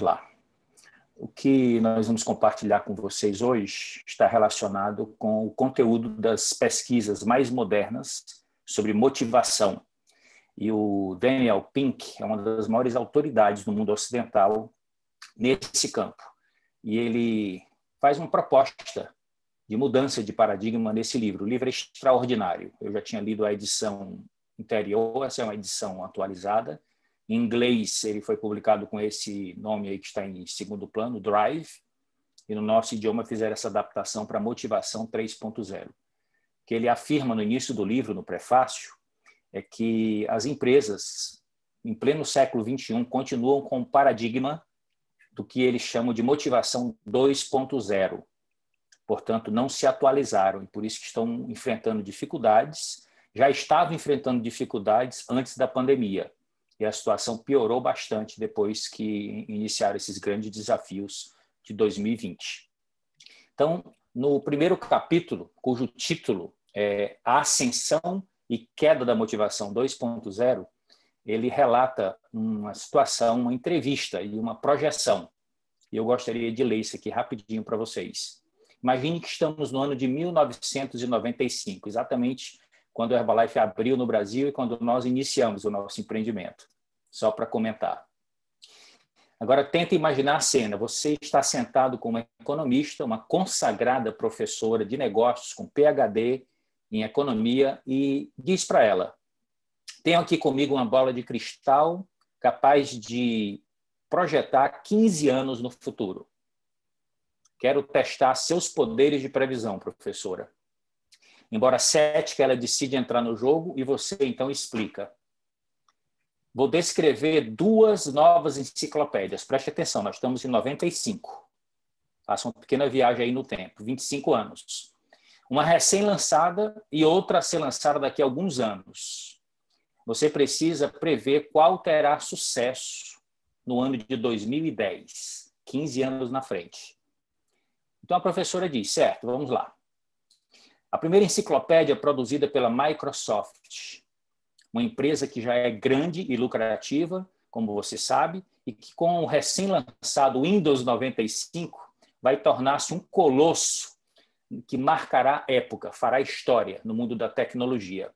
lá. O que nós vamos compartilhar com vocês hoje está relacionado com o conteúdo das pesquisas mais modernas sobre motivação. E o Daniel Pink é uma das maiores autoridades do mundo ocidental nesse campo. E ele faz uma proposta de mudança de paradigma nesse livro. O livro é extraordinário. Eu já tinha lido a edição anterior, essa é uma edição atualizada, em inglês, ele foi publicado com esse nome aí que está em segundo plano, Drive, e no nosso idioma fizeram essa adaptação para Motivação 3.0, que ele afirma no início do livro, no prefácio, é que as empresas, em pleno século XXI, continuam com o paradigma do que eles chamam de motivação 2.0. Portanto, não se atualizaram e por isso que estão enfrentando dificuldades, já estavam enfrentando dificuldades antes da pandemia e a situação piorou bastante depois que iniciaram esses grandes desafios de 2020. Então, no primeiro capítulo, cujo título é A Ascensão e Queda da Motivação 2.0, ele relata uma situação, uma entrevista e uma projeção. E eu gostaria de ler isso aqui rapidinho para vocês. Imagine que estamos no ano de 1995, exatamente quando a Herbalife abriu no Brasil e quando nós iniciamos o nosso empreendimento. Só para comentar. Agora tenta imaginar a cena. Você está sentado com uma economista, uma consagrada professora de negócios com PhD em economia e diz para ela: "Tenho aqui comigo uma bola de cristal capaz de projetar 15 anos no futuro. Quero testar seus poderes de previsão, professora." Embora cética, ela decide entrar no jogo e você então explica. Vou descrever duas novas enciclopédias. Preste atenção, nós estamos em 95. Faça uma pequena viagem aí no tempo, 25 anos. Uma recém-lançada e outra a ser lançada daqui a alguns anos. Você precisa prever qual terá sucesso no ano de 2010, 15 anos na frente. Então a professora diz: certo, vamos lá. A primeira enciclopédia produzida pela Microsoft, uma empresa que já é grande e lucrativa, como você sabe, e que com o recém-lançado Windows 95 vai tornar-se um colosso que marcará época, fará história no mundo da tecnologia.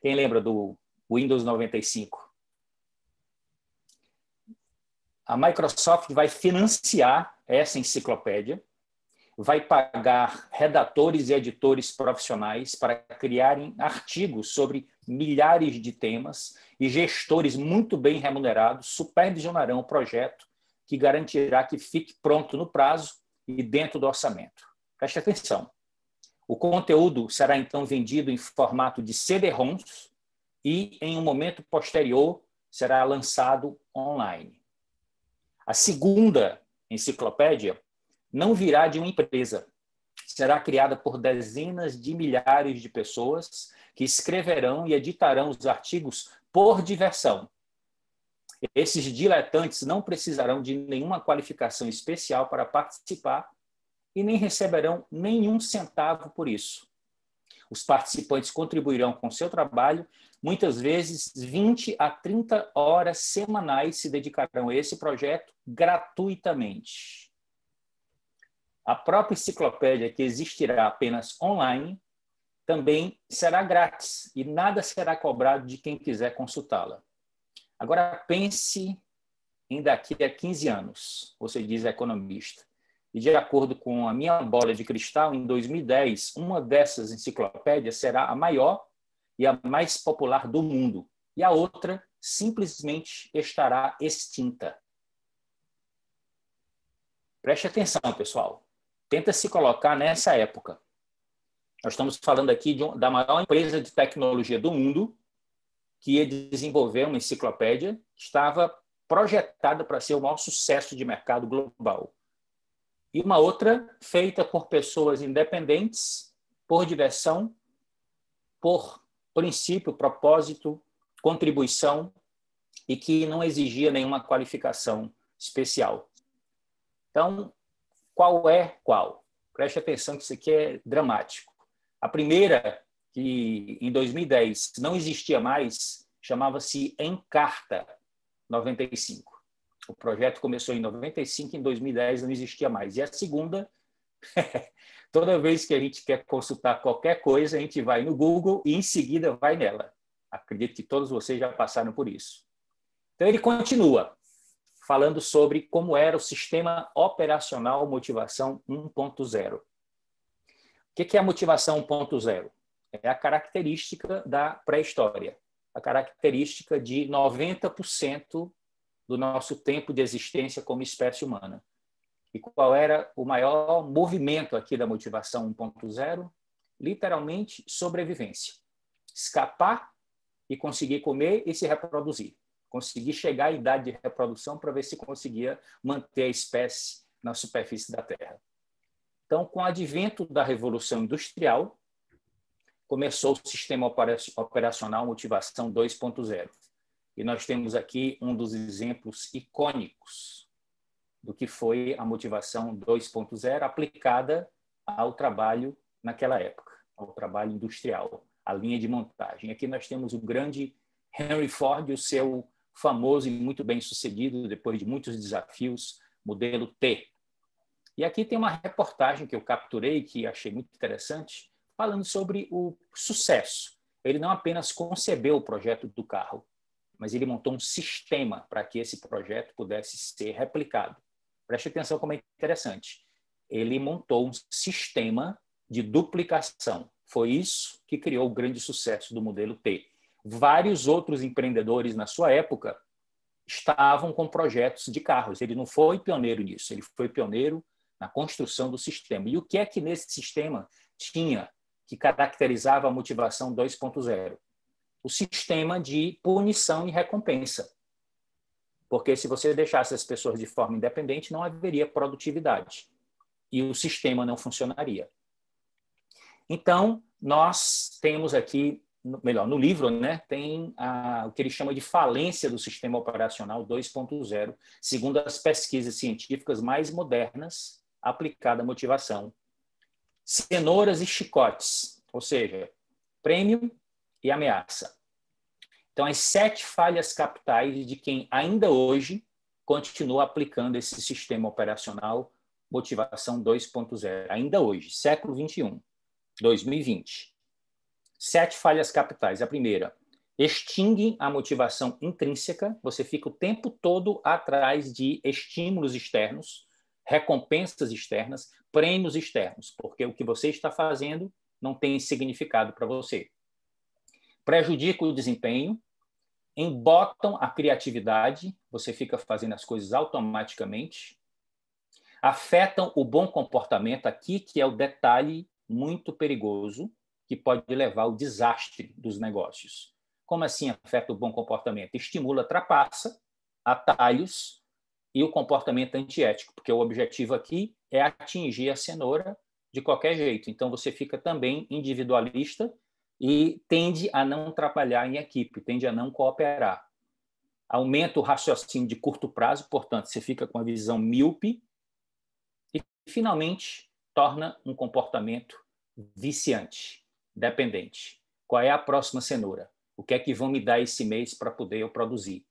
Quem lembra do Windows 95? A Microsoft vai financiar essa enciclopédia vai pagar redatores e editores profissionais para criarem artigos sobre milhares de temas e gestores muito bem remunerados supervisionarão o projeto que garantirá que fique pronto no prazo e dentro do orçamento. Preste atenção. O conteúdo será então vendido em formato de CD-ROMs e, em um momento posterior, será lançado online. A segunda enciclopédia não virá de uma empresa. Será criada por dezenas de milhares de pessoas que escreverão e editarão os artigos por diversão. Esses diletantes não precisarão de nenhuma qualificação especial para participar e nem receberão nenhum centavo por isso. Os participantes contribuirão com seu trabalho, muitas vezes 20 a 30 horas semanais se dedicarão a esse projeto gratuitamente. A própria enciclopédia, que existirá apenas online, também será grátis e nada será cobrado de quem quiser consultá-la. Agora pense em daqui a 15 anos, você diz economista. E de acordo com a minha bola de cristal, em 2010, uma dessas enciclopédias será a maior e a mais popular do mundo, e a outra simplesmente estará extinta. Preste atenção, pessoal. Tenta se colocar nessa época. Nós estamos falando aqui de, da maior empresa de tecnologia do mundo, que ia desenvolver uma enciclopédia, estava projetada para ser o maior sucesso de mercado global. E uma outra feita por pessoas independentes, por diversão, por princípio, propósito, contribuição e que não exigia nenhuma qualificação especial. Então, qual é qual? Preste atenção que isso aqui é dramático. A primeira, que em 2010 não existia mais, chamava-se Encarta 95. O projeto começou em 95, em 2010 não existia mais. E a segunda, toda vez que a gente quer consultar qualquer coisa, a gente vai no Google e em seguida vai nela. Acredito que todos vocês já passaram por isso. Então ele continua falando sobre como era o sistema operacional Motivação 1.0. O que é a Motivação 1.0? É a característica da pré-história, a característica de 90% do nosso tempo de existência como espécie humana. E qual era o maior movimento aqui da Motivação 1.0? Literalmente, sobrevivência. Escapar e conseguir comer e se reproduzir conseguir chegar à idade de reprodução para ver se conseguia manter a espécie na superfície da Terra. Então, com o advento da Revolução Industrial, começou o sistema operacional Motivação 2.0. E nós temos aqui um dos exemplos icônicos do que foi a Motivação 2.0 aplicada ao trabalho naquela época, ao trabalho industrial, à linha de montagem. Aqui nós temos o grande Henry Ford e o seu famoso e muito bem sucedido, depois de muitos desafios, modelo T. E aqui tem uma reportagem que eu capturei, que achei muito interessante, falando sobre o sucesso. Ele não apenas concebeu o projeto do carro, mas ele montou um sistema para que esse projeto pudesse ser replicado. Preste atenção como é interessante. Ele montou um sistema de duplicação. Foi isso que criou o grande sucesso do modelo T vários outros empreendedores na sua época estavam com projetos de carros. Ele não foi pioneiro nisso, ele foi pioneiro na construção do sistema. E o que é que nesse sistema tinha que caracterizava a motivação 2.0? O sistema de punição e recompensa. Porque se você deixasse as pessoas de forma independente, não haveria produtividade e o sistema não funcionaria. Então, nós temos aqui melhor, no livro, né, tem a, o que ele chama de falência do sistema operacional 2.0, segundo as pesquisas científicas mais modernas aplicada à motivação. Cenouras e chicotes, ou seja, prêmio e ameaça. Então, as sete falhas capitais de quem ainda hoje continua aplicando esse sistema operacional motivação 2.0, ainda hoje, século 21, 2020. Sete falhas capitais. A primeira, extingue a motivação intrínseca, você fica o tempo todo atrás de estímulos externos, recompensas externas, prêmios externos, porque o que você está fazendo não tem significado para você. Prejudica o desempenho, embotam a criatividade, você fica fazendo as coisas automaticamente, afetam o bom comportamento aqui, que é o detalhe muito perigoso, que pode levar ao desastre dos negócios. Como assim afeta o bom comportamento? Estimula trapaça, atalhos e o comportamento antiético, porque o objetivo aqui é atingir a cenoura de qualquer jeito. Então você fica também individualista e tende a não trabalhar em equipe, tende a não cooperar. Aumenta o raciocínio de curto prazo, portanto, você fica com a visão míope e finalmente torna um comportamento viciante dependente. Qual é a próxima cenoura? O que é que vão me dar esse mês para poder eu produzir?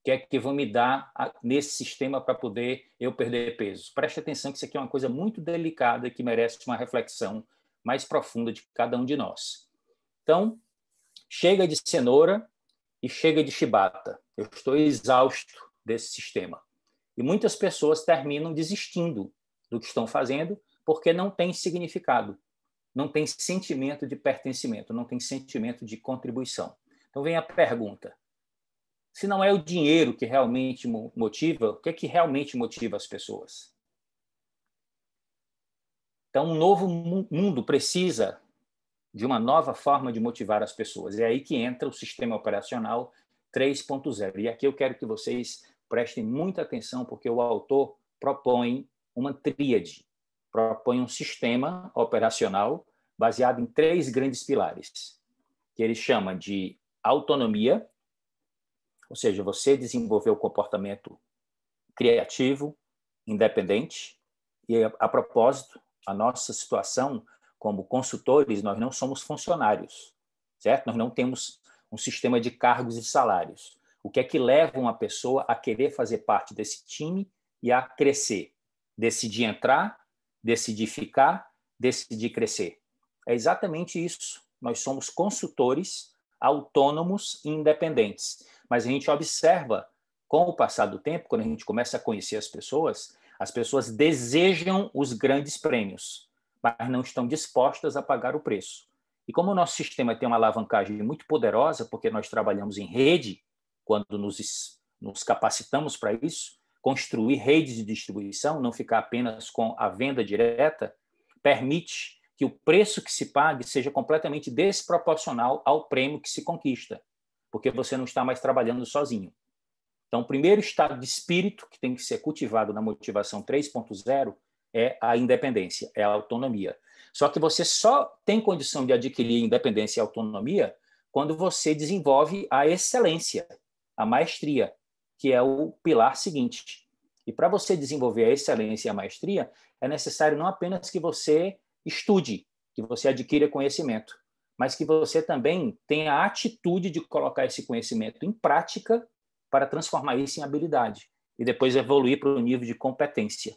O que é que vão me dar nesse sistema para poder eu perder peso? Preste atenção que isso aqui é uma coisa muito delicada que merece uma reflexão mais profunda de cada um de nós. Então, chega de cenoura e chega de chibata. Eu estou exausto desse sistema. E muitas pessoas terminam desistindo do que estão fazendo porque não tem significado não tem sentimento de pertencimento, não tem sentimento de contribuição. Então vem a pergunta: se não é o dinheiro que realmente motiva, o que é que realmente motiva as pessoas? Então, um novo mundo precisa de uma nova forma de motivar as pessoas. É aí que entra o sistema operacional 3.0. E aqui eu quero que vocês prestem muita atenção, porque o autor propõe uma tríade propõe um sistema operacional baseado em três grandes pilares, que ele chama de autonomia, ou seja, você desenvolver o comportamento criativo, independente. E a, a propósito, a nossa situação como consultores, nós não somos funcionários, certo? Nós não temos um sistema de cargos e salários. O que é que leva uma pessoa a querer fazer parte desse time e a crescer, decidir entrar decidir ficar, decidir crescer. É exatamente isso. Nós somos consultores autônomos e independentes. Mas a gente observa, com o passar do tempo, quando a gente começa a conhecer as pessoas, as pessoas desejam os grandes prêmios, mas não estão dispostas a pagar o preço. E como o nosso sistema tem uma alavancagem muito poderosa, porque nós trabalhamos em rede, quando nos, nos capacitamos para isso, construir redes de distribuição, não ficar apenas com a venda direta, permite que o preço que se pague seja completamente desproporcional ao prêmio que se conquista, porque você não está mais trabalhando sozinho. Então, o primeiro estado de espírito que tem que ser cultivado na motivação 3.0 é a independência, é a autonomia. Só que você só tem condição de adquirir independência e autonomia quando você desenvolve a excelência, a maestria, que é o pilar seguinte. E para você desenvolver a excelência e a maestria, é necessário não apenas que você estude, que você adquira conhecimento, mas que você também tenha a atitude de colocar esse conhecimento em prática para transformar isso em habilidade e depois evoluir para o nível de competência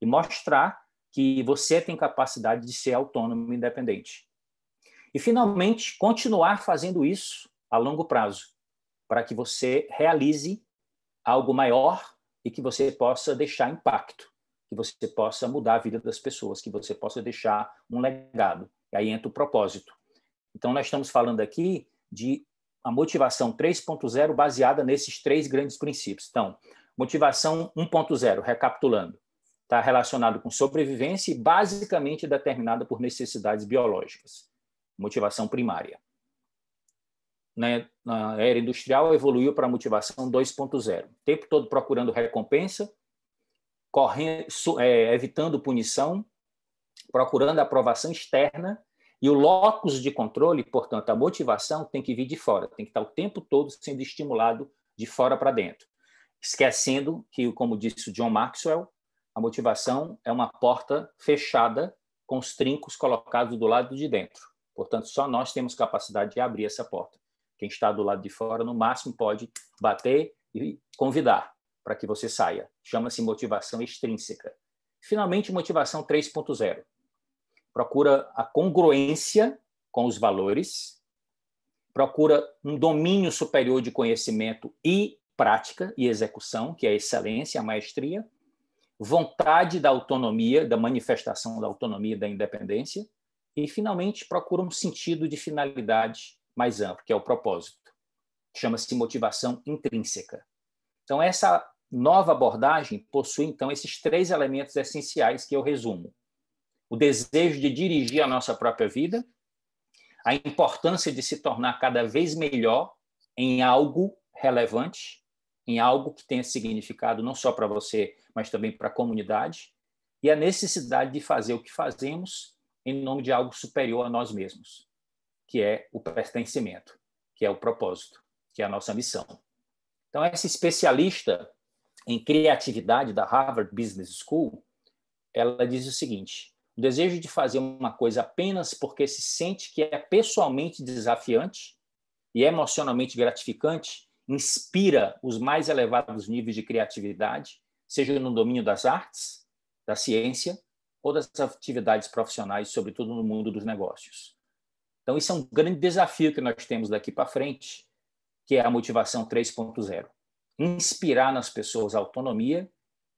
e mostrar que você tem capacidade de ser autônomo e independente. E, finalmente, continuar fazendo isso a longo prazo, para que você realize algo maior e que você possa deixar impacto, que você possa mudar a vida das pessoas, que você possa deixar um legado. E aí entra o propósito. Então, nós estamos falando aqui de a motivação 3.0 baseada nesses três grandes princípios. Então, motivação 1.0, recapitulando, está relacionado com sobrevivência e basicamente determinada por necessidades biológicas, motivação primária né, na era industrial evoluiu para a motivação 2.0. O tempo todo procurando recompensa, correndo, é, evitando punição, procurando aprovação externa. E o locus de controle, portanto, a motivação tem que vir de fora, tem que estar o tempo todo sendo estimulado de fora para dentro. Esquecendo que, como disse o John Maxwell, a motivação é uma porta fechada com os trincos colocados do lado de dentro. Portanto, só nós temos capacidade de abrir essa porta. Quem está do lado de fora, no máximo, pode bater e convidar para que você saia. Chama-se motivação extrínseca. Finalmente, motivação 3.0. Procura a congruência com os valores, procura um domínio superior de conhecimento e prática e execução, que é a excelência, a maestria, vontade da autonomia, da manifestação da autonomia, da independência, e finalmente procura um sentido de finalidade mais amplo, que é o propósito. Chama-se motivação intrínseca. Então, essa nova abordagem possui, então, esses três elementos essenciais que eu resumo: o desejo de dirigir a nossa própria vida, a importância de se tornar cada vez melhor em algo relevante, em algo que tenha significado não só para você, mas também para a comunidade, e a necessidade de fazer o que fazemos em nome de algo superior a nós mesmos que é o pertencimento, que é o propósito, que é a nossa missão. Então, essa especialista em criatividade da Harvard Business School, ela diz o seguinte: o desejo de fazer uma coisa apenas porque se sente que é pessoalmente desafiante e emocionalmente gratificante inspira os mais elevados níveis de criatividade, seja no domínio das artes, da ciência ou das atividades profissionais, sobretudo no mundo dos negócios. Então, isso é um grande desafio que nós temos daqui para frente, que é a motivação 3.0. Inspirar nas pessoas a autonomia,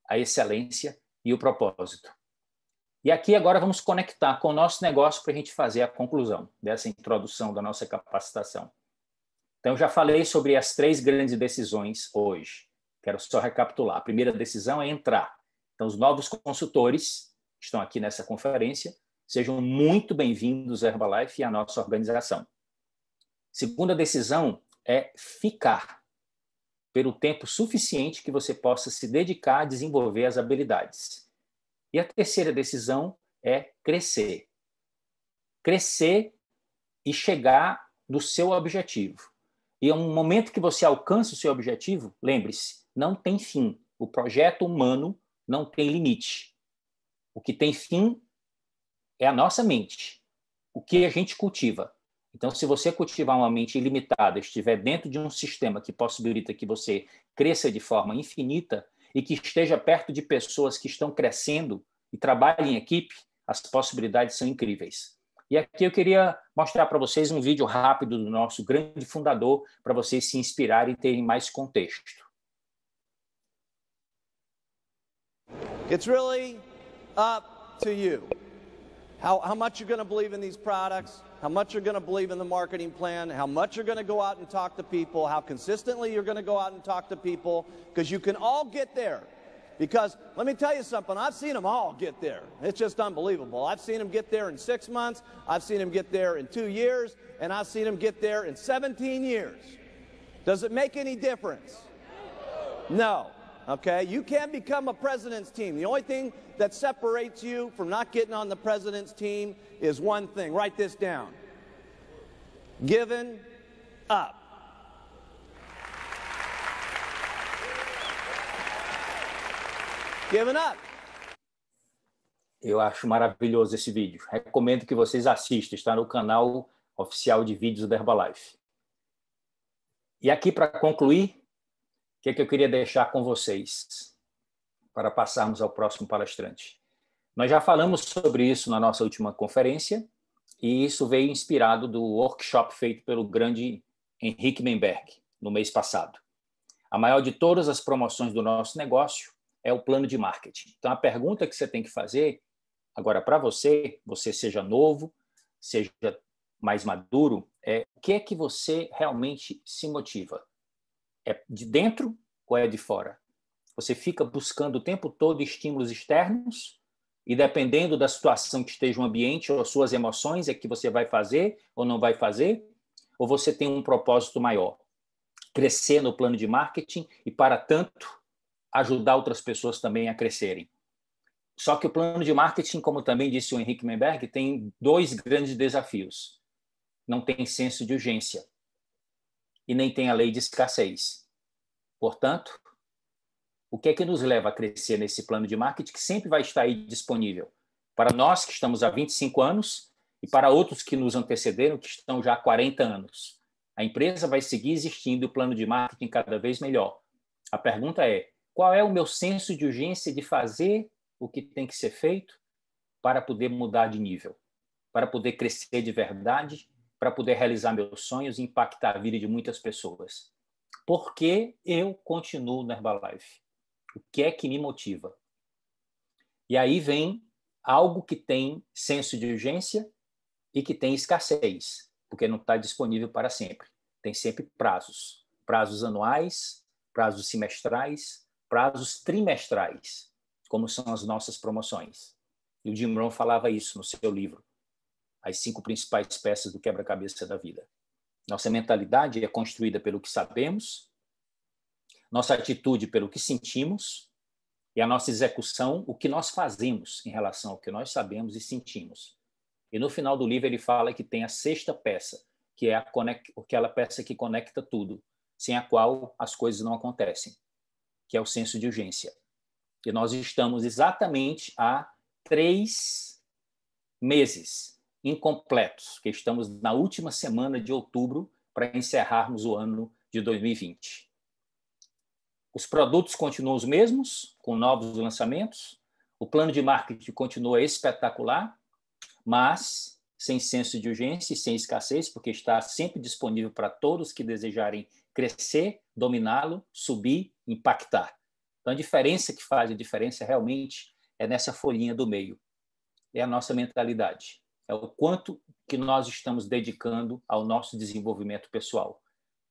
a excelência e o propósito. E aqui agora vamos conectar com o nosso negócio para a gente fazer a conclusão dessa introdução da nossa capacitação. Então, já falei sobre as três grandes decisões hoje. Quero só recapitular. A primeira decisão é entrar. Então, os novos consultores estão aqui nessa conferência Sejam muito bem-vindos à Herbalife e à nossa organização. Segunda decisão é ficar pelo tempo suficiente que você possa se dedicar a desenvolver as habilidades. E a terceira decisão é crescer. Crescer e chegar no seu objetivo. E no é momento que você alcança o seu objetivo, lembre-se, não tem fim. O projeto humano não tem limite. O que tem fim é a nossa mente, o que a gente cultiva. Então, se você cultivar uma mente ilimitada, estiver dentro de um sistema que possibilita que você cresça de forma infinita e que esteja perto de pessoas que estão crescendo e trabalhem em equipe, as possibilidades são incríveis. E aqui eu queria mostrar para vocês um vídeo rápido do nosso grande fundador, para vocês se inspirarem e terem mais contexto. It's really up to you. how, how much you're going to believe in these products, how much you're going to believe in the marketing plan, how much you're going to go out and talk to people, how consistently you're going to go out and talk to people, because you can all get there. Because let me tell you something, I've seen them all get there. It's just unbelievable. I've seen them get there in six months, I've seen them get there in two years, and I've seen them get there in 17 years. Does it make any difference? No. Okay? You can't become a president's team. The only thing that separates you from not getting on the president's team is one thing. Write this down. Given up. Given up. Eu acho maravilhoso esse vídeo. Recomendo que vocês assistam. Está no canal oficial de vídeos da Herbalife. E aqui, para concluir, que, é que eu queria deixar com vocês para passarmos ao próximo palestrante? Nós já falamos sobre isso na nossa última conferência, e isso veio inspirado do workshop feito pelo grande Henrique Menberg no mês passado. A maior de todas as promoções do nosso negócio é o plano de marketing. Então, a pergunta que você tem que fazer agora para você, você seja novo, seja mais maduro, é o que é que você realmente se motiva? É de dentro ou é de fora? Você fica buscando o tempo todo estímulos externos e dependendo da situação que esteja o ambiente ou as suas emoções é que você vai fazer ou não vai fazer? Ou você tem um propósito maior? Crescer no plano de marketing e, para tanto, ajudar outras pessoas também a crescerem. Só que o plano de marketing, como também disse o Henrique Menberg, tem dois grandes desafios. Não tem senso de urgência e nem tem a lei de escassez. Portanto, o que é que nos leva a crescer nesse plano de marketing que sempre vai estar aí disponível para nós que estamos há 25 anos e para outros que nos antecederam que estão já há 40 anos. A empresa vai seguir existindo o plano de marketing cada vez melhor. A pergunta é: qual é o meu senso de urgência de fazer o que tem que ser feito para poder mudar de nível, para poder crescer de verdade para poder realizar meus sonhos e impactar a vida de muitas pessoas. Por que eu continuo na Herbalife? O que é que me motiva? E aí vem algo que tem senso de urgência e que tem escassez, porque não está disponível para sempre. Tem sempre prazos. Prazos anuais, prazos semestrais, prazos trimestrais, como são as nossas promoções. E o Jim Rohn falava isso no seu livro as cinco principais peças do quebra-cabeça da vida. Nossa mentalidade é construída pelo que sabemos, nossa atitude pelo que sentimos e a nossa execução, o que nós fazemos em relação ao que nós sabemos e sentimos. E no final do livro ele fala que tem a sexta peça, que é a conect... aquela peça que conecta tudo, sem a qual as coisas não acontecem, que é o senso de urgência. E nós estamos exatamente há três meses incompletos, que estamos na última semana de outubro para encerrarmos o ano de 2020. Os produtos continuam os mesmos, com novos lançamentos. O plano de marketing continua espetacular, mas sem senso de urgência e sem escassez, porque está sempre disponível para todos que desejarem crescer, dominá-lo, subir, impactar. Então, a diferença que faz a diferença realmente é nessa folhinha do meio. É a nossa mentalidade é o quanto que nós estamos dedicando ao nosso desenvolvimento pessoal,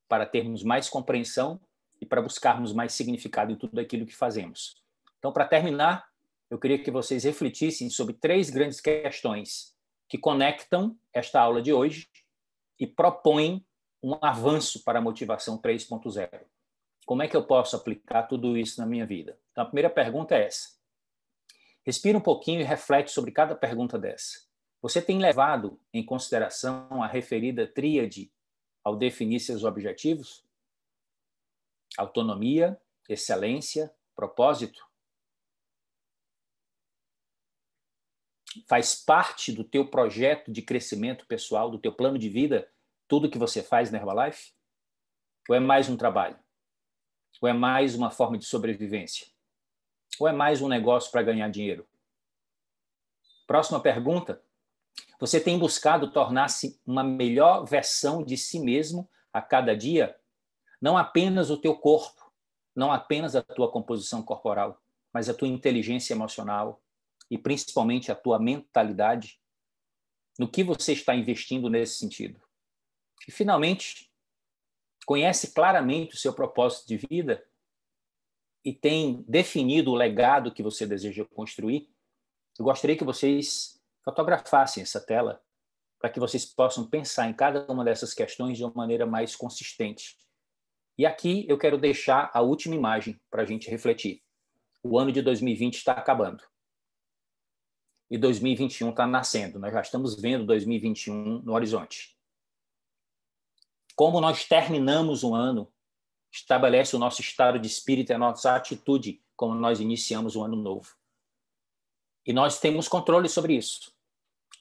para termos mais compreensão e para buscarmos mais significado em tudo aquilo que fazemos. Então, para terminar, eu queria que vocês refletissem sobre três grandes questões que conectam esta aula de hoje e propõem um avanço para a motivação 3.0. Como é que eu posso aplicar tudo isso na minha vida? Então, a primeira pergunta é essa. Respira um pouquinho e reflete sobre cada pergunta dessa. Você tem levado em consideração a referida tríade ao definir seus objetivos? Autonomia, excelência, propósito? Faz parte do teu projeto de crescimento pessoal, do teu plano de vida, tudo que você faz na Herbalife? Ou é mais um trabalho? Ou é mais uma forma de sobrevivência? Ou é mais um negócio para ganhar dinheiro? Próxima pergunta. Você tem buscado tornar-se uma melhor versão de si mesmo a cada dia? Não apenas o teu corpo, não apenas a tua composição corporal, mas a tua inteligência emocional e principalmente a tua mentalidade. No que você está investindo nesse sentido? E finalmente, conhece claramente o seu propósito de vida e tem definido o legado que você deseja construir. Eu gostaria que vocês fotografassem essa tela para que vocês possam pensar em cada uma dessas questões de uma maneira mais consistente. E aqui eu quero deixar a última imagem para a gente refletir. O ano de 2020 está acabando. E 2021 está nascendo. Nós já estamos vendo 2021 no horizonte. Como nós terminamos o ano estabelece o nosso estado de espírito e a nossa atitude como nós iniciamos o ano novo. E nós temos controle sobre isso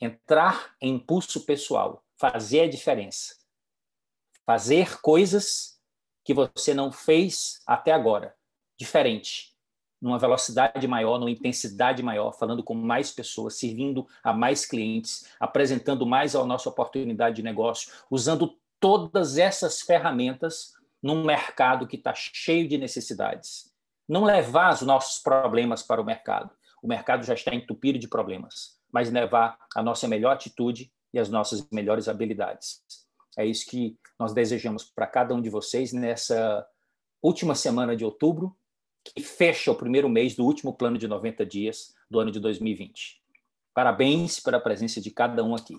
entrar em impulso pessoal, fazer a diferença. Fazer coisas que você não fez até agora, diferente, numa velocidade maior, numa intensidade maior, falando com mais pessoas, servindo a mais clientes, apresentando mais a nossa oportunidade de negócio, usando todas essas ferramentas num mercado que está cheio de necessidades. Não levar os nossos problemas para o mercado. O mercado já está entupido de problemas mas levar a nossa melhor atitude e as nossas melhores habilidades. É isso que nós desejamos para cada um de vocês nessa última semana de outubro, que fecha o primeiro mês do último plano de 90 dias do ano de 2020. Parabéns pela presença de cada um aqui.